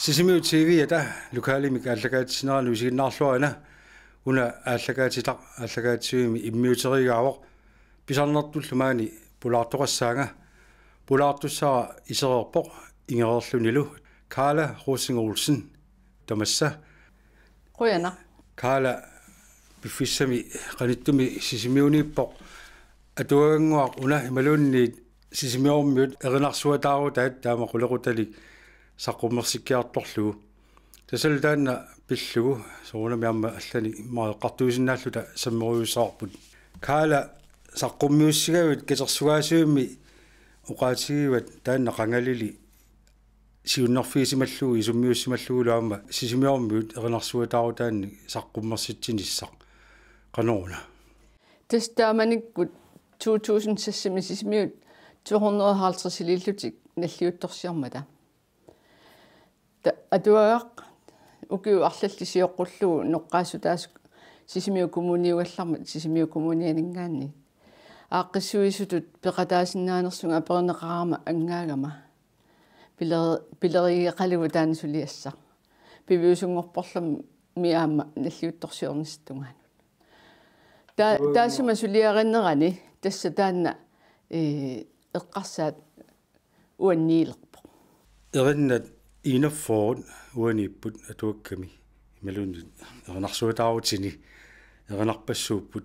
Sisimi utiwi yada lukali mi alagat sina lusi narlo ana una alagat sita alagat sui mi imi utiwi gawo bisan natu lumani bulatu kasanga bulatu sa isarapok ingarlo nilu kala hosing olsen damasa koyana kala bifisami kanitu mi sisimi unipok atuwa ngwa una imalun ni sisimi omi erinak suwa tao tayo tama kulakutalik саққуммерсиккиарторлугу тасалдаанна пиллугу суунами амма аллани маақартуисиннааллута саммеруйусаарпут каала саққуммиуссигавит катерсугаасуимми оқаатигиват таанна қангалили сиуннарфиисималлуги суммиуссималлугулаама сисимиармиут эринарсуатаарутаанни саққуммерситсиниссақ qanoruna тастааманиккут 2000 сассами сисмиут 250 силиллутик наллиутторсиармата атуагаақ укиуарлалли сиоққуллугу неққаасутаас сисимиу коммуниугалларма сисимиу коммунианингаанни ааққиссуисутут пеқатаасиннаанерсунга апернеқарама ангаагама пилери пилериеқаливу таанисулиассар пивиусунгорпорлам миаама наллиутторсиорнистунгаанут та таасима сулиариннерани тасса таанна э эққарсаат уанниилерпо эриннат инерфорн уанииппут атуакками ималуни ернарсуутаарутини ернарпассууппут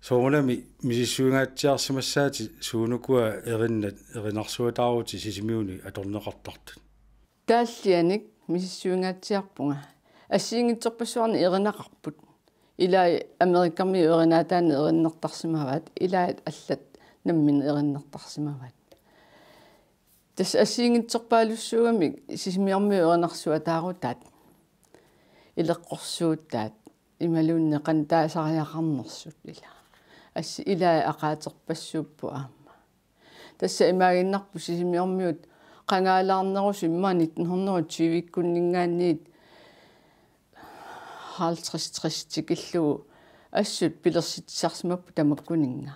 соорнами мисиссуингаатсиарсимассаати суунукуа эриннат эринарсуутаарути сисимиуни аторнеқартартут тааллианик мисиссуингаатсиарпунга ассиингитсерпассуарни эринақарпут илаа америками эринатаани эриннэртарсимаваат илаат аллат наммин эриннэртарсимаваат тас ассиингитсерпаалуссуугамик сисимиарми уанарсуа таарутаат илеққорсууттаат ималуунне қантаасариақарнерсут ила асси илаа ақаатерпассууппу аама тасса имаагиннарпу сисимиармиут қангаалаарнерус иммаа 1920-иккуннингаанниит 50-60 тикиллуу ассут пилерситсарсимаппу тамаккунинга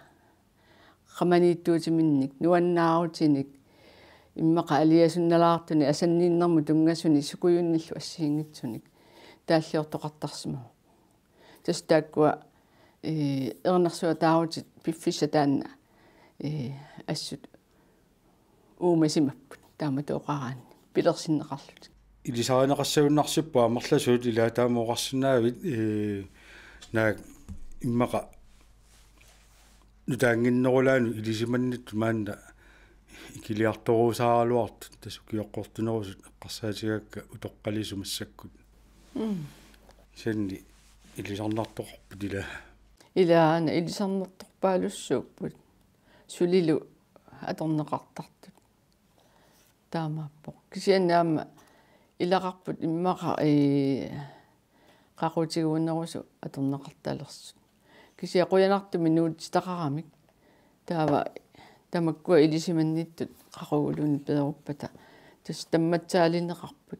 қаманииттуутиминник нуаннаарутиник иммақа алиасунналаартуни асаннииннэрму тунгассуни сукуйунниллу ассиингитсуник тааллиортоқартарсиму тас тааккуа э эрнэрсуа таавутит пиффиса таанна э ассут уумасимаппут тааматооқараанни пилерсиннеқарлут илисааринеқарсагуннарсиппа амерласуут илаа таамооқарсинаавит э наа иммақа нутаангиннерулаану илисиманнит маанна ikiliartoruusaaluart tasukioqqortunerusut eqqarsaatigaakka utoqqalisumassakkut senni илисарнартоқарпут ила илаана илисарнерторпаалуссууппут сулилу аторнеқартартут таамааппоқ кисианаама илақарпут иммақа э қақутигууннерусу аторнеқарталерсут кисиа қуянарту минуутситақарамик таава тамаккуа илисиманниттут қаругулуни педеруппата тас тамматсаалинеқарпут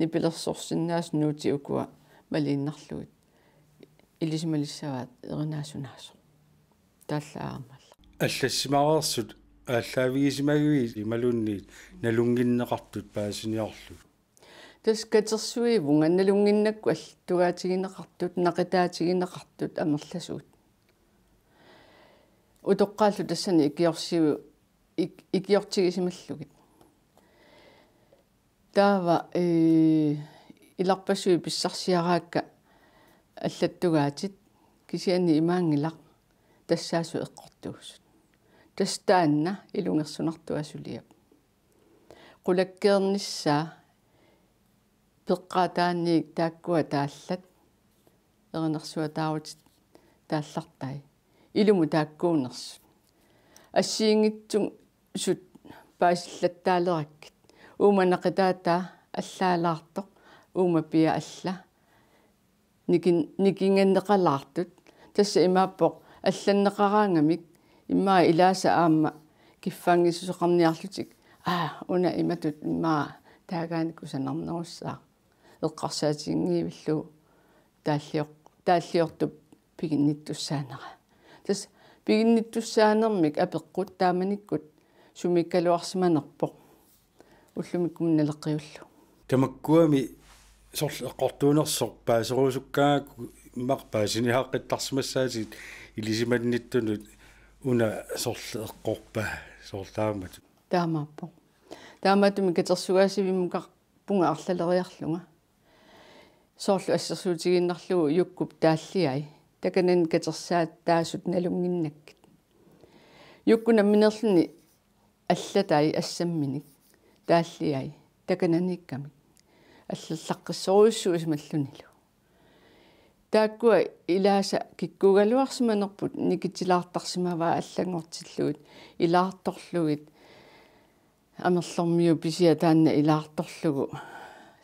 нипилерсорсиннаас нуути укуа малииннарлугит илисималиссаваат ернаасунаасо таллаармалла аллассимаарсут ааллаавигисимагуи ималунниит налунгиннеқартут паасиниарлу тас катерсуи вунганналунгиннакку аллтугаатигинеқартут нақитаатигинеқартут амерласуут утоққаалу тассани икиорсиву икиортигисималлугит таава э иларпассуи писсарсиараакка аллаттугаатит кисиани имаангилар тассаасу эққортугсут тастаанна илунгерсунартуасулиап qulakkeernissaa peqqaataanniik taakkua taalllat erinersuataarutit taallartai илуму тааккуунерс ассиингитсум сут паасиллаттаалераккит ууманакъитаата аллаалаартоқ uuма pia alla nikin nikingenneqalaartut tassa imaappoq алланнеқараангамик иммаа илааса аама киффангиссусоқарниарлутик аа уна иматут иммаа таагаанник усанарнеруссаа эққарсаатингиивиллу тааллиор тааллиортуп пигинниттуссаанера тас пигинниттуссаанермик апеққут тааманиккут сумиккалуарсиманерпоқ уллумиккум налеққиуллу тамаккуами сорл эққортуунерсоқ паасеруусуккаак имақ паасинихааққиттарсимассаасит илисиманниттунут уна сорл эққорпа сорлаамат таамааппоқ таамаатуми катерсугаасивиммука пунга арлалериарлунга соорлу ассерсуутигиннарлугу юккуп тааллиай таканан катерсааттаасут налунгиннаккит юккунамминерлни аллатай ассамминик тааллиай такананиккамик аллаллаққиссоруйссуу исмаллунилу тааккуа илааса киккугалуарсиманерпут никитилаартарсимаваа аллангортиллугит илаарторлугит амерлэрмиу писиа таанна илаарторлугу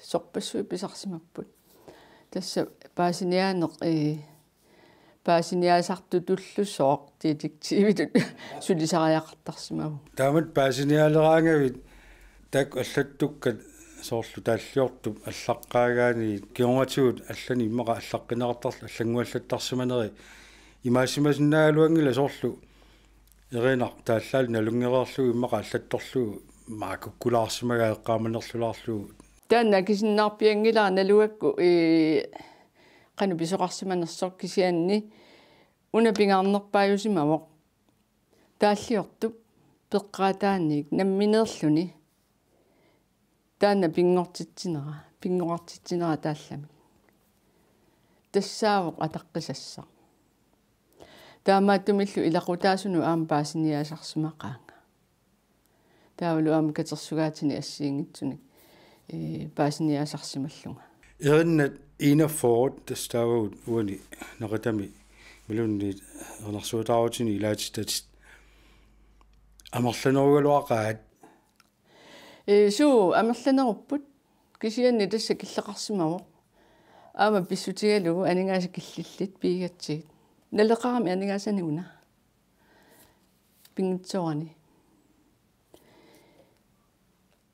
сорпассуи писарсимаппут тасса паасиниаанеқ э паасиниаасартутуллусоо тииликтиивит сулисариақартарсимагу таамат паасиниалераангавит так аллаттуккат соорлу тааллиорту аллаққаагаани кионгатигут аллани иммақа аллаққинартарлу аллангуаллаттарсиманери имаасимасиннаалуангила соорлу еринар тааллаали налунгереерлугу иммақа аллатторлугу маакуккулаарсимагаа эққааманерлулаарлугу таанна кисиннаарпиангилаа налуакку и э, qanu pisoqarsimanersoq kisianni una pingaarnerpaayusimamoq taalliortup peqqaataanniik nammineerluni таана пингортитсинера пингоқартитсинера таалламик тассаавоқ атаққисассаа таамааттумиллу илақутаасуну аама паасиниаасарсимақаанга таавалу аама катерсугаатини ассиингитсуник э паасиниаасарсималлунга Erinnet er Ina Ford tastava uani naqatami milunni unersuutaarutini ilaatitat амерланеруугалуақаат э суу амерланеруппут кисианни тасса киллеқарсимавоқ аама писсутигалугу анингааса киллиллит пигатсигит налеқарами анингаасанигуна пингитсорани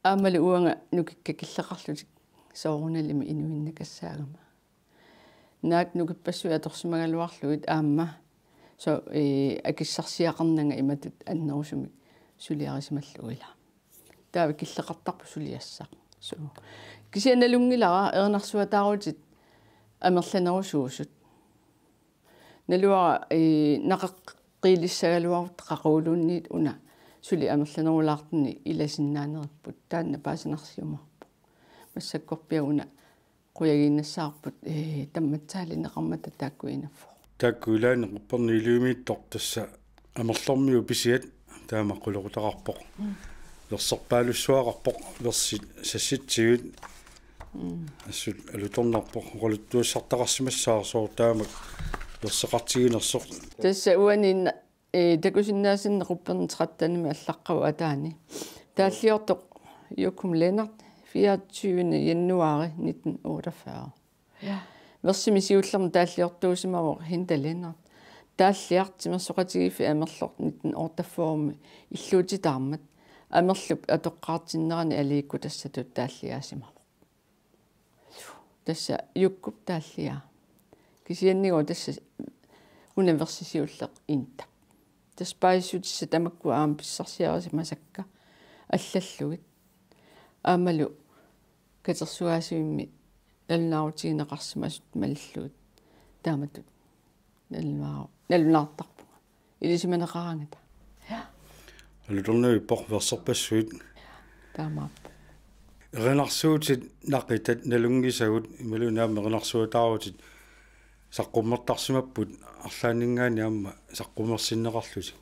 аамали уанга нукикка киллеқарлутик соорунalimi инуиннакассаагама наак нукиппассу аторсимагалуарлугит аама со э акиссарсиақарнанга иматут аннерусумик сулиарисималлугила таава киллеқартарпу сулиассаа су кисианалунгилара ернарсуатаарутит амерланерусуусут налуара э нақаққиилиссагалуарут қақуулунниит уна сули амерланерулаартни иласиннаанерпут таанна паасинарсиума массаккорпиагуна куягииннассаарпут э тамматсаалинеқармата тааккуинаффо тааккуилаанеқарпарни илиумииттор тасса амерлэрмиу писиат таама кулерутарарпоқ лерсерпаалуссуақарпоқ лерси сасситсигут ассут алуторнарпоқ ролуттуссартақарсимассаарсоо таамак лерсеқартигинерсоқ тасса уанин э такусиннаасиннеқуппернитратанами аллаққава атаани тааллиортоқ юккум ленарт 24. januari 1948. Ja. Versimi siullerm taalliortuusimavor hintalinert. Taalliartimersoqatigifi amerlort 1948 illuutitaarmat амерлуп атоққаартиннерани алиикку тассатут тааллиаасимаву тасса юккуп тааллиа кисианнигу тасса универсисиуллеқ инта тас паисутисса тамакку аам писсарсиарасимасакка аллаллугит аамалу катерсуаасуимми налунаарутигинеқарсимасут малллуут тааматут налунаа налунаартарпуга илисиманеқарангата алуторневи порверсерпассуит таамаап эренарсуутит нақитат налунгисагут ималунаама эренарсуутаарутит саққуммертарсимаппут арлаанингаани аама саққумерсиннеқарлуси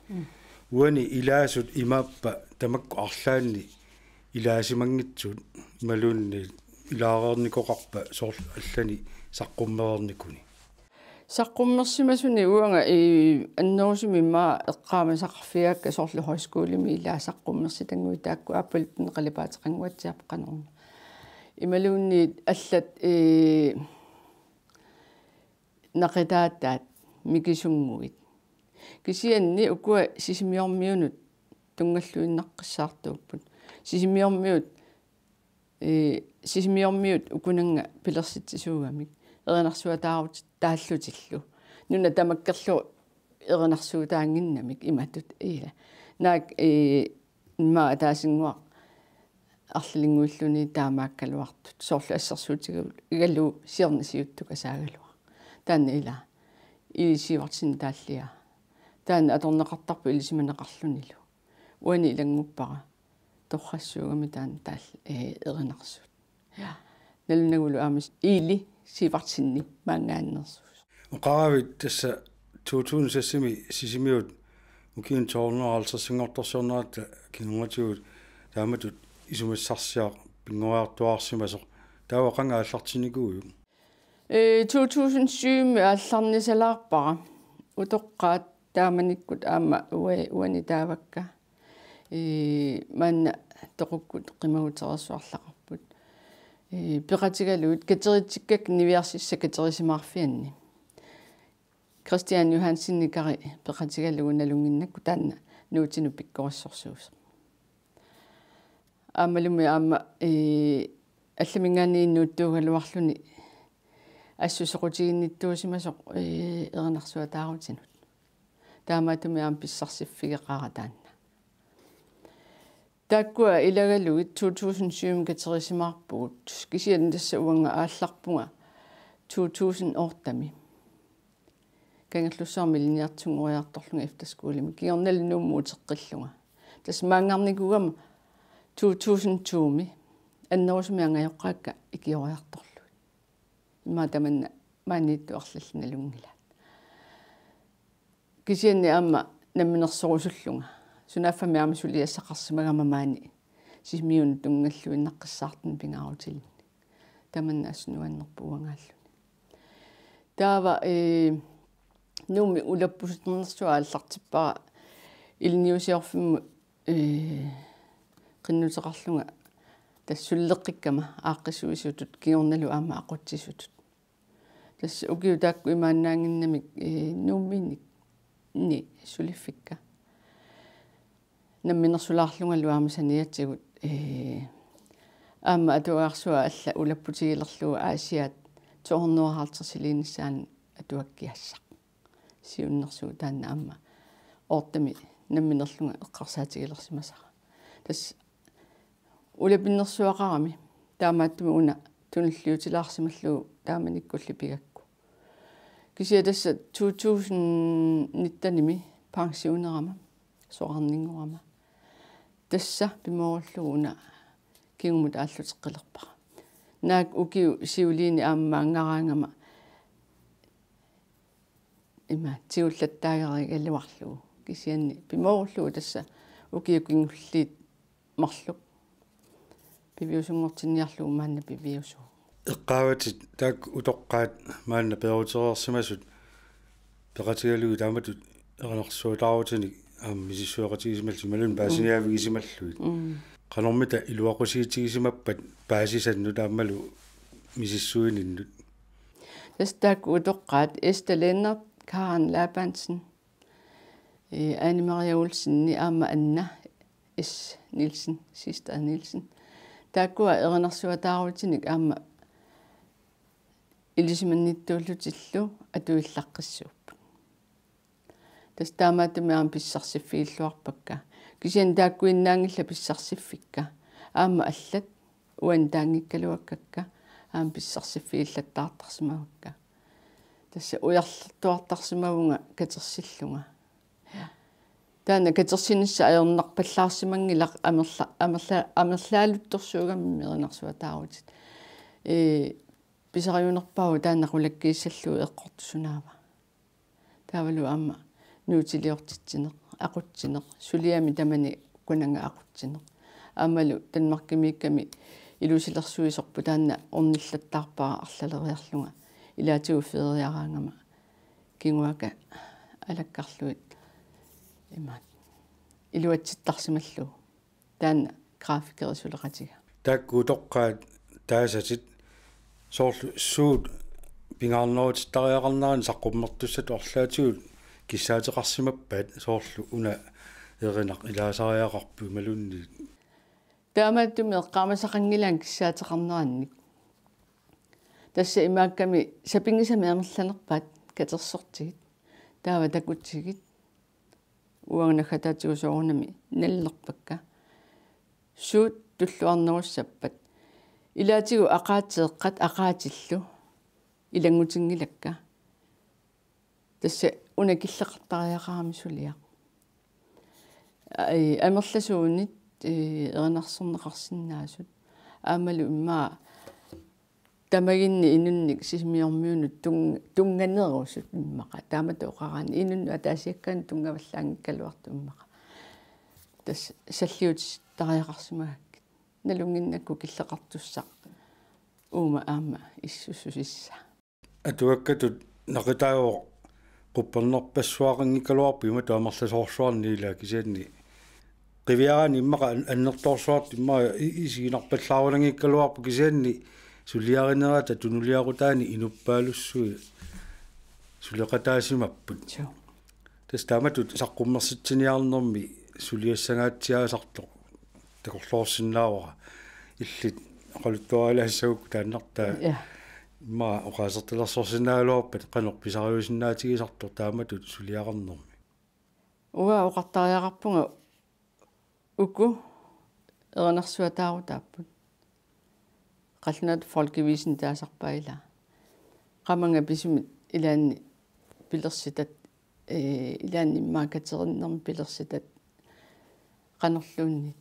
уани илаасут имааппа тамакку арлаанни илаасимангитсут ималуунни илаареерникоқарпа соор аллани саққуммеерникуни саққуммерсимасуни уанга и аннерусими маа эққаама сақарфиаакка соорлу хойскуулими илаасаққуммерситангуи таакку ааппалуттен қалипаатеқангуатсиап қанерна ималуунни аллат э нақитааттаат микисунгуит кисианни укуа сисимиормиунут тунгаллуиннаққиссаартууппут сисимиормиут э сисимиормиут укунанга пилерситсисуугамик эринарсуа таарут тааллутиллу нуна тамаккерлу эринарсуу таангиннамик иматут иила наак э маа таасингуа арлингууллуни таамааккалуартут соорлу ассерсуутигавл игаллу сиернисиуттука саагалуа таан ила илисивартсин тааллиа таан аторнеқартарпу илисиманеқарлунилу уани илангуппара торrassugami taan taal erinersuut ja nalunagulu aamis iili siivartinni maangaannersuus oqaravit tassa 2007mi sisimiut ukiin toorneraalsersinngortorsuorneratta kinungatugut taamatut isumassarsiaq pinguariartuarsimasoq таавақанга аллартинникууйу э 2007 алларнисалаарпара утоққаат тааманиккут аама уани таавакка э ман токуккут қимагутерерсуарлақарпут э пеқатигалуут катеритсиккак нивиарсисса катерисимаарфианни Кристиан Йохансинникари пеқатигалугуналунгиннакку таанна нуутину пиккорссорсуус аамалуми аама э алламингааннииннууттуугалуарлуни ассусоқутигинниттуусимасоқ э ернарсуа таарутинут таамаатуми аам писсарсиффигеқара таанна таккуа илагалугит 2007 катерисимаарпугут кисиан тасса уанга аалларпунга 2000 ортами кангерлуссаарми линиартунгориарторлунга эфтаскуулими киорнали нуумму утеққиллунга тас маангарникугама 2002ми аннерусми ангаяоққаакка икиориарторлуи имаа таманна маанниттуарлалналунгила кисианни аама намминерсорусуллунга сунаффамиама сулиассақарсимагама маани сисмиун тунгаллуиннаққиссаартин пингаарутилин таманна ассунуаннерпуангааллу таава э нуми улаппуситнерсуа аллартиппара илниусиорфимму э qinnuteqarlunga tassulleqqikkama aaqqisuisutut kiornalu aama aqutsisutut tass ukiu taakku imaannaanginnamik nuummiinnik ni sulliffikka намминерсулаарлунгалуарми саниатсигут э аама атуаарсуа алла улаппутигилерлуа аасиат 250 силиниссаан атуаккиассақ сиуннэрсуу таанна аама оортами намминерлунга эққарсаатигилерсимасара тас улапиннэрсуақарами таамааттуми уна туниллиутилаарсималлуу тааманиккулли пигакку кисия тасса 2019 ними пансионерама соқарнингорама тасса пиморлугуна кигумут ааллутеккилерпара наак укиу сиулиини ааммаангараангама има тиуллаттаагериг аллуарлугу кисианни пимоорлугу тасса укиукингуллиит марлу пивиусунгортинниарлугу маанна пивиусу эққаавати таак утоққаат маанна перутерерсимасут пеқатигалугу тааматут эрнерсуутаарутиник аммисисsuaqatigisimall simalun paasiñaavigisimallui qanormita iluaqusigutigisimapat paasisannuutaammalu misissuininnut тастак утоққаат эсталеннер каран лапанцен э анимария улсинни аама анна ис нилсен систа нилсен таккуа ернерсуа таарутиник аама илисиманниттууллутиллу атуиллаққиссуу тастаамаатами аам писсарсиффигиллуарпакка кисиан тааккуиннаангилла писсарсиффикка аама аллат уан таангиккалуаккакка аам писсарсиффигиллаттаартарсимагакка тасса уярлартуартарсимавунга катерсиллунга таана катерсинисса аернарпаллаарсимангила амерла амерла амерлаалутторсуугамми меринарсуа таарутит э писариунерпау таана кулаккииссаллуу эққортусунаава таавалу аама нуутилиортитсинеқ ақутсинеқ сулиами тамани кунанга ақутсинеқ аамалу танмаркимиикками илусилэрсуисорпу таанна орниллаттаарпара арлалериарлунга илаатигуффериараангама кингуака алаккарлуит имаат илуатситтарсималлу таанна графикерисулеқатига такку тоққаат таасасит соорлу суут пингаарнерутиттариақарнаарын саққуммертуссат орлаатигут киссаатеқарсимаппаат соорлу уна еринақ илаасариақарпу малунни таамааттуми эққамасақангилаан киссаатеқарнеранник тасса имаакками сапингисами амерланерпаат катерсортигит таава такутсигит уагнахатаатигусоорнами наллерпакка суут туллуарнеруссаппат илаатигу ақаатеэққат ақаатиллу илангутингилакка тасса унакиллеқартариақарами сулиа ай амерласуунит еринарсернеқарсинаасут э, аамалу иммаа тамагинни инунник сисмиормиунут тун тунганерусут иммақа таамата оқараани инунну атаасиаккаан тунгаваллаангиккалуарту иммақа тас саллиут тариақарсимагаккит налунгиннакку киллеқартуссаа уума аама иссуссусисса атуаккатут нақитаавоо quppernerpassuaqanngikaluarpima taamерласоорсуарниилаа кисаанни qivиараани иммаqa аннертоорсуарт имма исигинарпаллаарулангиккалуарпу кисаанни сулиаринерата тунулиарутаани инуппаалуссуи сулеqataasiмаппут тас тааматут саққуммерситсиниарнерми сулиассагаатсиаасарто такорлоорсиннаавара иллит qoluttуарилаассагукку тааннартаа ма оқасертилэрсорсинаагалуарпат канерписариусиннаатигисартор тааматут сулиақарнэрми уа оқартариақарпунга уку эрнэрсуатаарутааппут қалнат фолкивисин таасарпаила қаманга писумит илаанни пилерситат э илаанниммаа катериннэрми пилерситат канерлуунни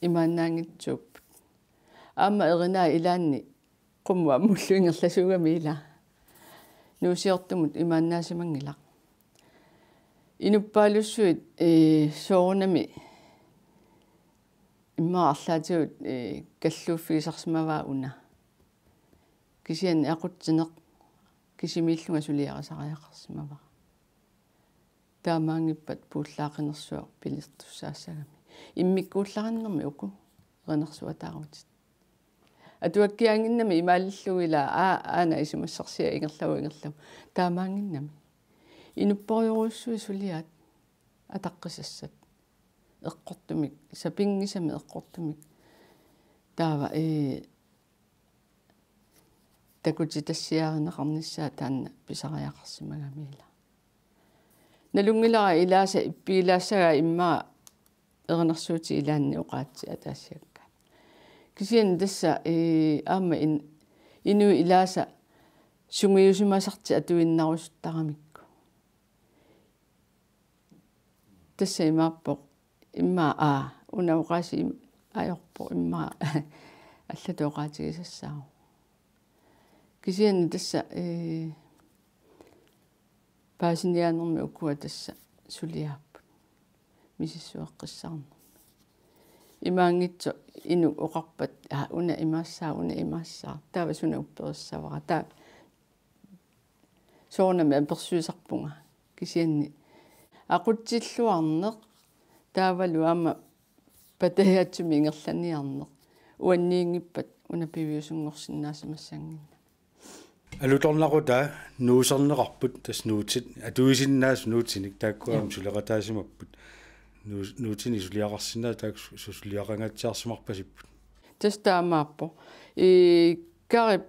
имаанаангитсууп аама эринаа илаанни qumma mulluingerlasuugami ila nuusiortumut imaannaasimanngilaq inuppaalussuit ee soorunami иммаарлаатигут э каллууффигисарсимаваа уна кисиан акутсинеқ кисимииллунга сулиарасариақарсимаваа таамаангиппат пууллаақинерсуа пилистуссаассагами иммиккууллариннэрми уку ренерсуа таарутит атуаккиангиннами имааллуила аа аана исумассарсиа ингерлаву ингерлаву таамаангиннами инуппориоруссуи сулиаат атаққисассат эққортумик сапингисами эққортумик таава э такути тассиааринеқарниссаа таанна писариақарсимагамиила налунгилара илааса иппилаассага иммаа эрнерсуути илаанни оқаатси атаассиак кисиан тасса э аама ин ину илааса сунгиусимасарти атуиннаруссутарамикку тасса имааппо имма аа унаугаси аёрпо имма аллатоогаатигисассаа кисиан тасса э паасиниаанерми уккуа тасса сулиааппут мисиссуэккъиссаарна имаангитсу ину оқарпат аа уна имаассаа уна имаассаа таава суна уппериссавара таа соорнама персуисарпунга кисианни ақутсиллуарнеқ таавалу аама патаяатсуми ингерланиарнеқ уанниингиппат уна пивиусунгорсинаасамассангинна алуторнарутаа нуусернеқарпут тас нуутит атуисиннаас нуутсиник тааккуаам сулератаасимаппут nuutini suliaqarsina taak susuliaqangatsiarsumarpasippu tastaamaappo i karip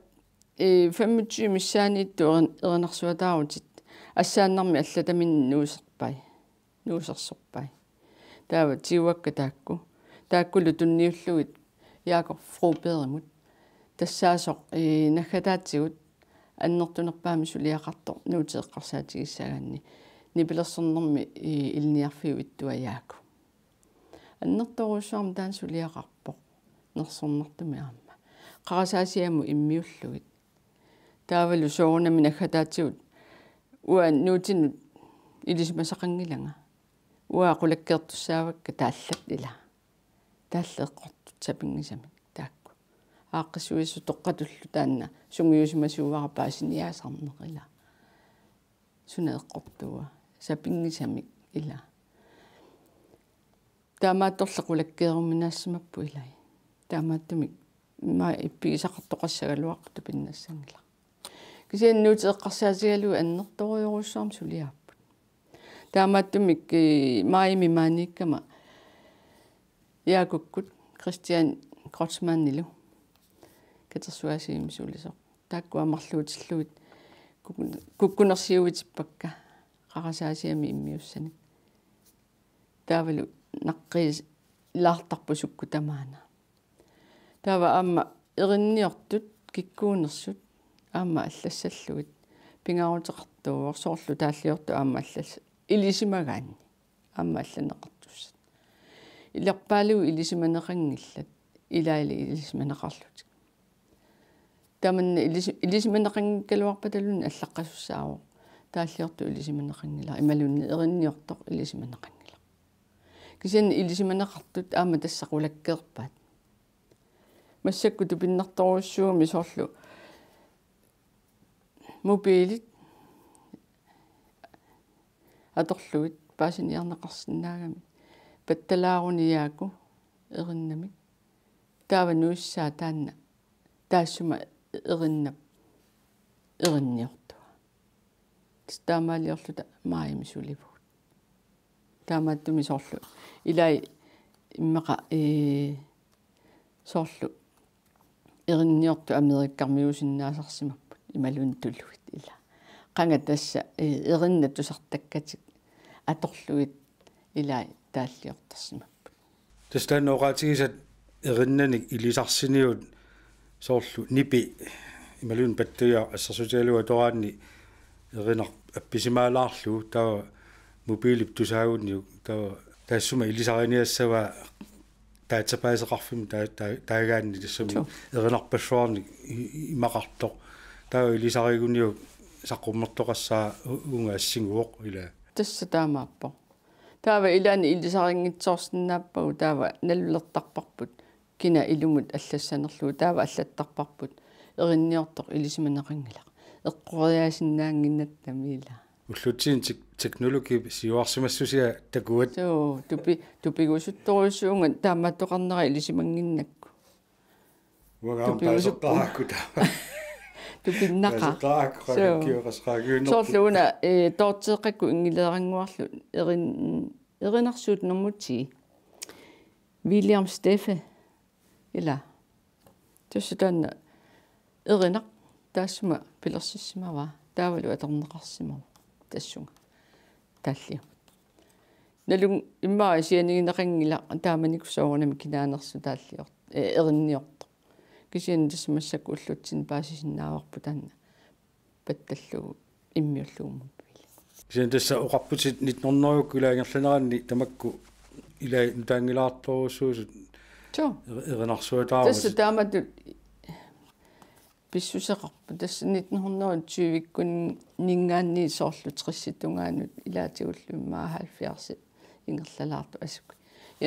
i 25 missaaniittu erinersuataarutit assaannarmi allatamin nuuserpai nuuserserpai taava tiuakka taakku taakkulu tunniulluit яакор фруберемут тассаасоқ и нахатаатсигут аннертунерпаами сулиақарто нуутеэққарсаатигиссагаанни нипилерсэрнэрми илниарфиу иттуаяаку аннэрторуусаарм таан сулиақарпоқ нерсэрнэртуми аама қарасаасиаму иммиуллугит таавалу соорнами нагхатаатсигут уа нуутинут илисмасақангилага уа қулаккертуссаавакка тааллаттила тааллеққортут сапингисами таакку ааққиссуиссу тоққатуллу таанна сунгиусимасууварпаа синиаасарнеқила сунеэққортуа сапингисамик ила таамаатторлекулаккеэруминаассимаппу илай таамааттумик ма иппигисақартоқассагалуаққуту пиннассангила кисианнуут эққарсаасигалу аннерториоруссаарм сулиааппут таамааттумик маими мааниккама яакуккут кристиан кротсманнилу катерсуасиим сулисо тааккуамарлуутиллуут куккунерсиуитиппакка qarasaassiami immiussani taavalu naqqiis ilaartarpu sukku tamaana taava aamma erinniortut kikkuunersut aamma allassallugit pingaruteqartuuor soorlu taalliortu aamma allass ilisimagaanni aamma allaneqartussat илерпаалуи илисиманеқангиллат илаали илисиманеқарлутик таманна илисиманеқангиккалуарпаталун аллаққассаавоо тааллиорту илисиманеқангила ималунни еринниортоқ илисиманеқангила кисиан илисиманеқартут аама тассақулаккеерпаат массакку тупиннарторуссууми сорлу мобилит аторлуит паасиниарнеқарсинаагами патталааруниааку ериннамик таава нууссаа таанна таассума ериннап еринниорту таамаалиорлута маайми сулипуг таамааттуми соорлу илай иммеqa э соорлу эринниорту америккармиусиннаасарсимаппут ималун туллугит ила qanga tassa erinna tusartakkatik аторлуит илай тааллиортарсимаппут тастааноqaatigisat эриннаник илисарсиниут соорлу нипи ималун паттуя ассерсутиалуа тораанни eriner appisimaalarlu taa mobiilip tusaagunniu taa таассума илисариниассава таатсапаасеқарфим таагаанни тассуми эринарпассуарни имақарто таа илисаригуниу саққуммертоқассаа унгаассингуоқ ила тасса таамааппо таава илаани илисарингитсоорсиннааппагу таава налулертарпарпут кина илумут аллассанерлуу таава аллаттарпарпут эринниортоқ илисиманеқингилақ eqqoriasinnaanginnattamiila уллутсиин технологи сиуарсимассусиа такуат суу тупи тупигусутторюссуунга тааматтоқарнера илисимангиннакку уагаампаасоққараакку таама тупиннақа соорлууна э тоортеэққакку ингилеерангуарлу эрин эринарсуут нормути William Steffe ила тусутан эринақ таассума пилерсиссимава таавалу атернеқарсимава тассунга талли налун иммаа сианигинеқангила тааманикусаагунами кинаанерсу тааллиор э, эринниорто кисиан тассимассакку уллутсин паасисиннааварпу таанна патталлугу иммиуллуумму пили кисиан тасса оқарпутит 1900 илаагерланеранни тамакку илаа нутаангилаарторусуусут эринарсуатаарус тасса таамату писсусеқарпу тасса 1920-иккун нингаанни соорлутрисситунгаанут илаатигуллуммаа 70 ингерлалаарту асук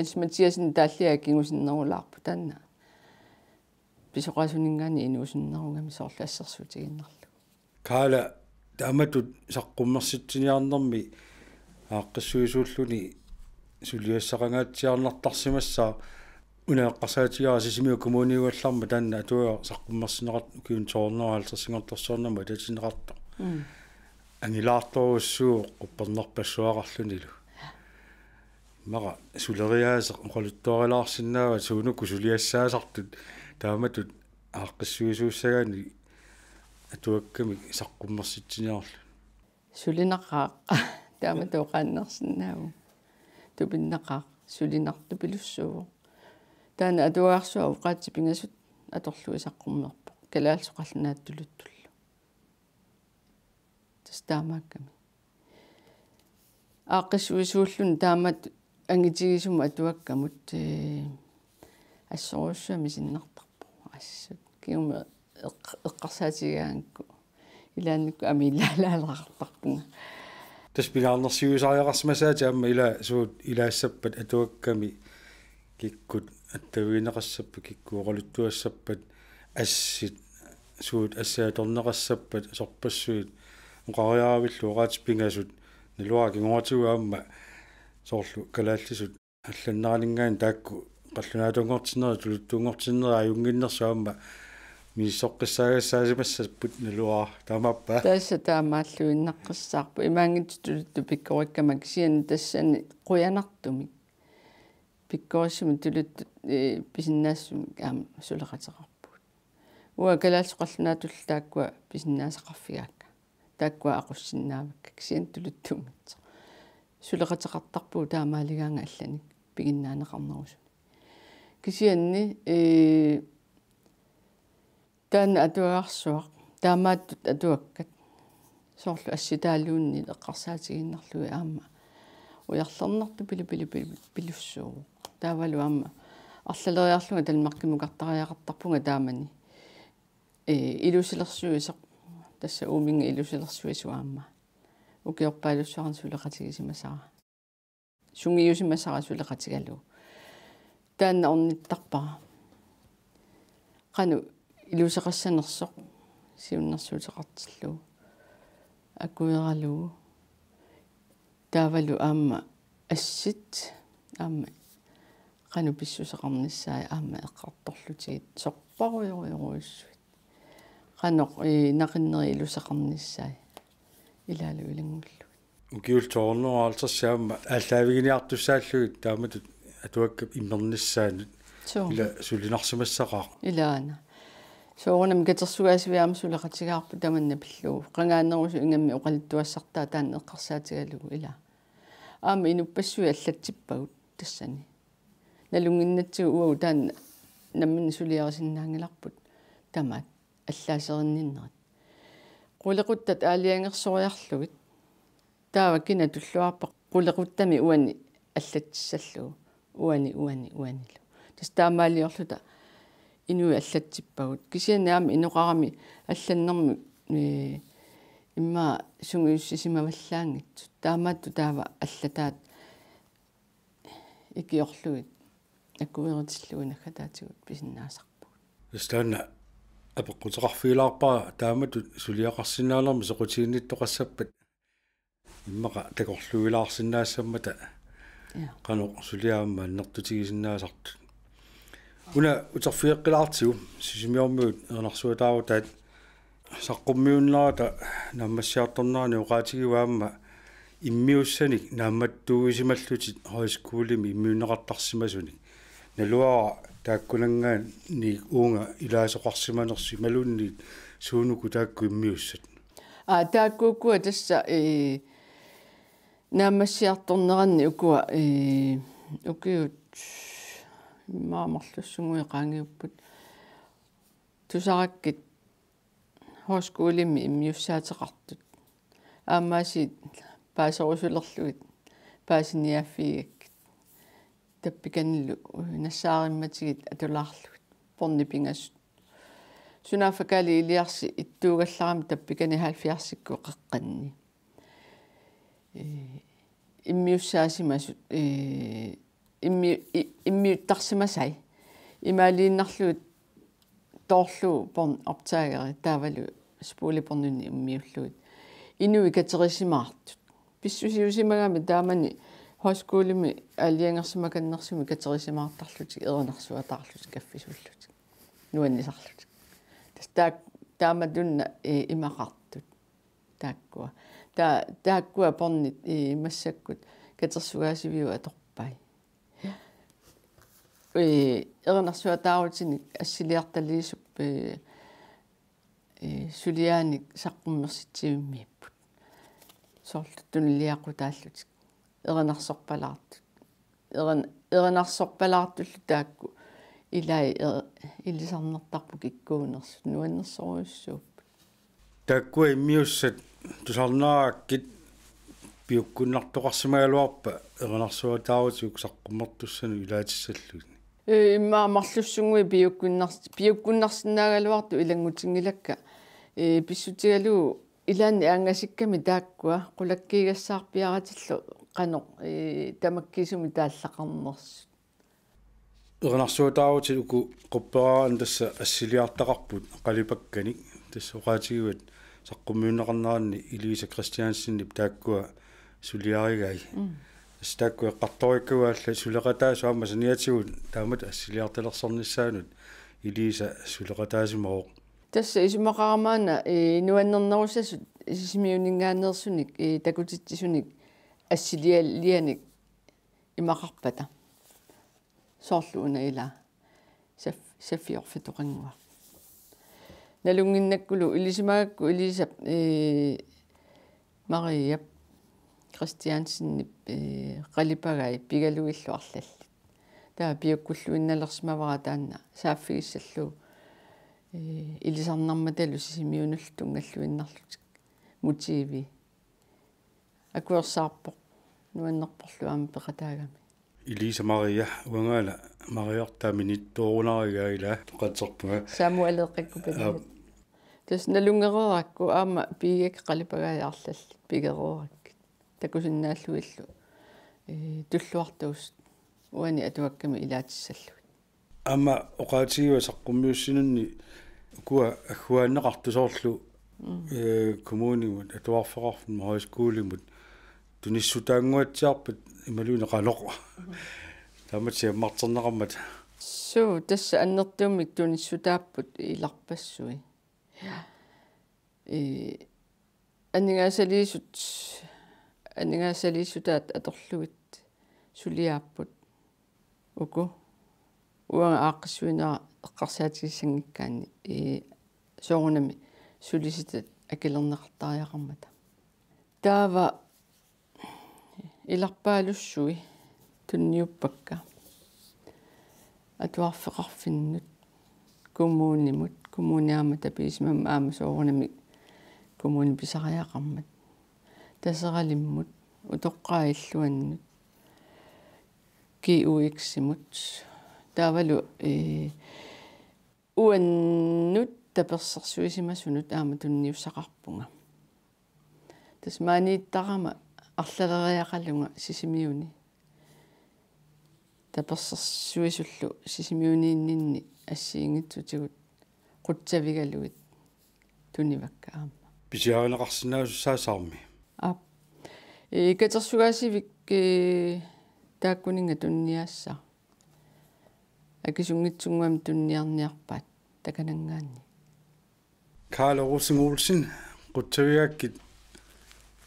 янс матиасин тааллиа кингусиннерулаарпу таанна писоқасунингаани инусиннерунгами соорлу ассерсуутигиннерлу каала тааматут саққуммерситсиниарнэрми ааққиссуисууллуни сулиассақангаатсиарнартарсимассаа унеэккъарсаатигаасисими коммуниугалларма таанна атуа саққуммерсинерат киун тоорнераалсерсингортарсуарнама ататинеқарта ангилаарторуссуу қуппернерпассуақарлунилу мара сулериаасеқ оқалуттоорилаарсиннаава суунукку сулиассаасартут тааматут ааққиссуисууссагаани атуакками саққуммерситсинеарлу сулинеқаа таамату оқааннерсиннааву тупиннеқаа сулинарту пилуссуувоқ таана атуаарсуа уqaатипигасут аторлуисаққуммерпо калаалсу қалланааттулуттуллу тастаамаакками аақкисуисууллун таамат ангитигисума атуаккамут э ассоруссуами синнартарпо ассут киума эққарсаатигаанку илаанникку ами илаалаалақартарпунга тас пигаалнерсиусаариарсмасаати амма ила суут илаассаппат атуакками киккут аттавигинеқарсаппа киккуоралуттуассаппат ассит суут ассааторнеқарсаппат сорпассуит оқариаравиллу оqaати пингасут налуаки гоотигуаамма соорлу калааллисут алланнеранингаан таакку qallunaatuнгortinera tuluttungortinera ajunginnersuamma мисоққиссаагассаасимассаппут налуаа таамааппа таасса таамааллуиннаққиссаарпу имаангит тулутту пиккориккамак сиан тассани қуянартумик пиккорисим тулут писиннаассум аама сулеқатеқарпут уа калаасоқарлунаатуллааккуа писиннаасақарфигаакка тааккуа ақуссиннаавак ксиан тулуттумматсеқ сулеқатеқартарпуу таамаалигаанга алланик пигиннаанеқарнерусу кисианни э таан атуаарсуақ таамааттут атуаккат соорлу асситаалуунни эққарсаатигиннарлуи аама уярлернарту пилу пилу пилуссуу таавалу аама арлалериарлунга талмақкимугартариақартарпунга таамани э илусилэрсуисеқ тасса ууминга илусилэрсуису аама укиорпаалуссаран сулеқатигисимасара сунгиусимасара сулеқатигалу таанна орниттарпара кану илусеқассанерсоқ сиуннэрсуутеқартиллу акуералуу таавалу аама ассит аама qanu pissuseqarnissaai aamma eqqartorlutiit sorparuyoruyoruissuit qanoq i naqinneri iluseqarnissaai ilaalu ilangullut ukiultorneraaltersaamma аллаавигиниартуссааллуит тааматут атуакка иммернissaанут ила сулинарсимассақар илаана соорнам катерсугаасивиаама сулеқатигаарпу таманна пиллуу қангааннерусу ингамми оқалиттуассартаа таан эққарсаатигалугу ила аама инуппассуи аллатсиппагут тассани налунгиннатсу уагу таан наммин сулиарисиннаангиларпут тамаат аллаасеринниннерат qulekuttat aaliangersoriarlugit taavakina tulluarpeq qulequttami uani allatissallugu uani uani uanilu tas taamaaliorluta inui allatippagut kisianaami inoqarami allannermi imma sungiussisimavallaanngitsu taamaattu taava allataat ikiorlugit аккуеритиллугуна катаатигут писиннаасарпуг стана апеккутеқарфиилаарпара тааматут сулиақарсинаалерми соқутигинниттоқассаппат иммақа такорлуилаарсинаассаммата қано сулиаамма аннертутигисиннаасартут уна утерфиэққилаартигу сисимиормиут ернарсуатаавутаат саққуммиуннерата наммассиарторнерани уқаатигиваамма иммиуссаник нааматтууисималлутит хайскуулими иммиунеқартарсимасуник налуара тааккунангаа ни уунга илаасоқарсиманерси малуунни суунуку таакку иммиуссат а тааккууккуа тасса э наммассиарторнеранни укуа э укиут маамарлуссугуи qaangiupput тусараккит хоскуулимми иммиуссаатеқартут аамааси паасерусулерлугит паасиниаффигак таппиканилу нассааримматигит атулаарлут порнипингас сунафакали илиарси иттуугалларами таппикани 70-арсикку қаққанни э иммиуссаасимасу э имми иммиуттарсимасай имаалииннарлуут тоорлу порн ортаагери таавалу спуулипорнуни иммиуллуут инуи катерисимаартут писсусиусимагами таамани хоскуулими алиангерсимаканнэрсими катерисимаартарлутик ерунерсуатаарлутик каффисуллутик нуаннисарлутик тастаак тааматунна имақартут тааккуа та тааккуа порнит имассаккут катерсугаасивиу аторпай э ерунерсуатаарутиник ассилиарталиисуп э сулиааник саққуммерситсивиммииппут соорлуттунилиақутааллутик еренарсорpalaartut ерен еренарсорpalaartullu taakku илай илисарнартарпу киккуунерсут нуаннерсоруйуссууп таакку иммиуссат тусарнаараккит пиуккуннартоқарсимагалуарпа еренарсуутаарутиук саққуммартуссану илаатиссаллуни э иммаа марлуссунгуи пиуккуннарс пиуккуннарсинаагалуарту илангутингилакка э писсутигалу илаани аангасикками тааккуа қулаккиигассаарпиаратиллу qanu tamakkisumi taallakarnersu ернарсуутаавутил уку qupperaan тасса ассилиартақарпут қалипаккани тасса оқаатигиват саққуммиунеқарнеранни илииса кристиансиннип тааккуа сулиаригай стаккуа қартториккуаалла сулеқатаасу аама саниатигут таамат ассилиартелерсорниссаанут илииса сулеқатаасимаоқ тасса исумақарамаана нуаннернерусасут исисимиунингаанерсуник такутитсисуник ассилиаллианик имақарпата соорлууна ила саффиорфитуқангуа налунгиннаккулу илисимагакку илисап э мариап кристиансиннип э қалипагай пигалугиллуарлалли таа пиаккуллуинналерсимавара таанна сааффигиссаллу э илисарнарматалу сисимиунуллу тунгаллуиннарлутик мутиви акуерсаарпо нуаннерпорлуами пекатаагами Илиса Мария уангаала мариортаа миниттуурунаригаагила тоқатсерпуга Самуэл эққиккупилит тас налунгеруаракку аама пигек қалипагаяарлал пигеруараккит такусиннааллуиллу э туллуартуус уани атуакками илаатиссаллуи аама оқаатигива саққуммиуссинунни куа аггуааннеқартусоорлу э коммунимут атуарфеқарфун хойскуулимут тунissutaanguatsiarpat ималуунеқалоқ таматсиаммартернеқармат суу тасса аннертуумик тунissutaаппут иларпассуи э анингаасалиисут анингаасалиисутаат аторлугит сулиааппут уку уанга ааққиссуинера эққарсаатигиссангиккаани э соорунами сулиситат акилернеқартариақармата таава иларпаалуссуи тунниуппакка атуарфеқарфиннут коммуунимут коммуниаама таписимам аама соорунами коммуни писариақармат тасералиммут утоққаиллуаннут гуиксимут таавалу э уаннут таперсерсуисимасунут аама тунниуссақарпунга тасмаанииттарама арлерериақалунга сисимиуни таперсэрсуисуллу сисимиунииннинни ассиингитсутигут қутсавигалуит туниваккаама писиаринеқарсинаассаасаарми аа икатерсугаасивик э, тааккунинга тунниаассаа акисунгитсунгуам тунниарниарпаат таканангаанни каало русингуулсин қутсавигааккит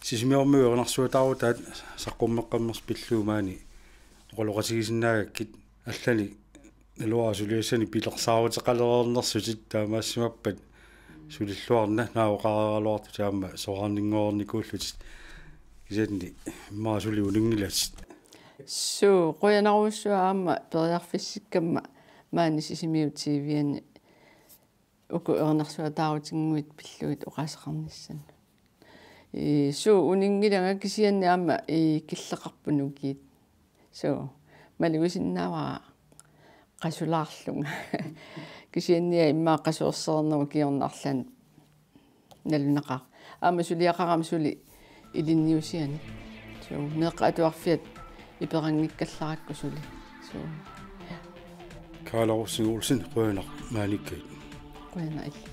сисимиормиу ернарсуутаару таат саққуммеққаммерс пиллуумаани оқолоқасигисинаагаккит аллани налуаа сулиассани пилерсаарутеқалерернэрсутит таамаассимаппат сулиллуарна наоқарерлуарту таама сораарнингоорникууллутит кисатни маа сули унингилат суу қуянаруссуа аама периарфиссиккамма маани сисимиутиивиани уку ернарсуа таарутингуит пиллуит оқасеқарниссана су э, унингилага кисианнаама и э, киллеқарпунукиит су малуисиннааваа қасулаарлунга кисианниа иммаа қасуорсернеру киорнаарлан налунеқар аама сулиақарам сули илинниусиани су неқатуарфиат иперангиккалларакку сули су Karl Olsen Olsen, Røner, Malikkel. Røner, ikke.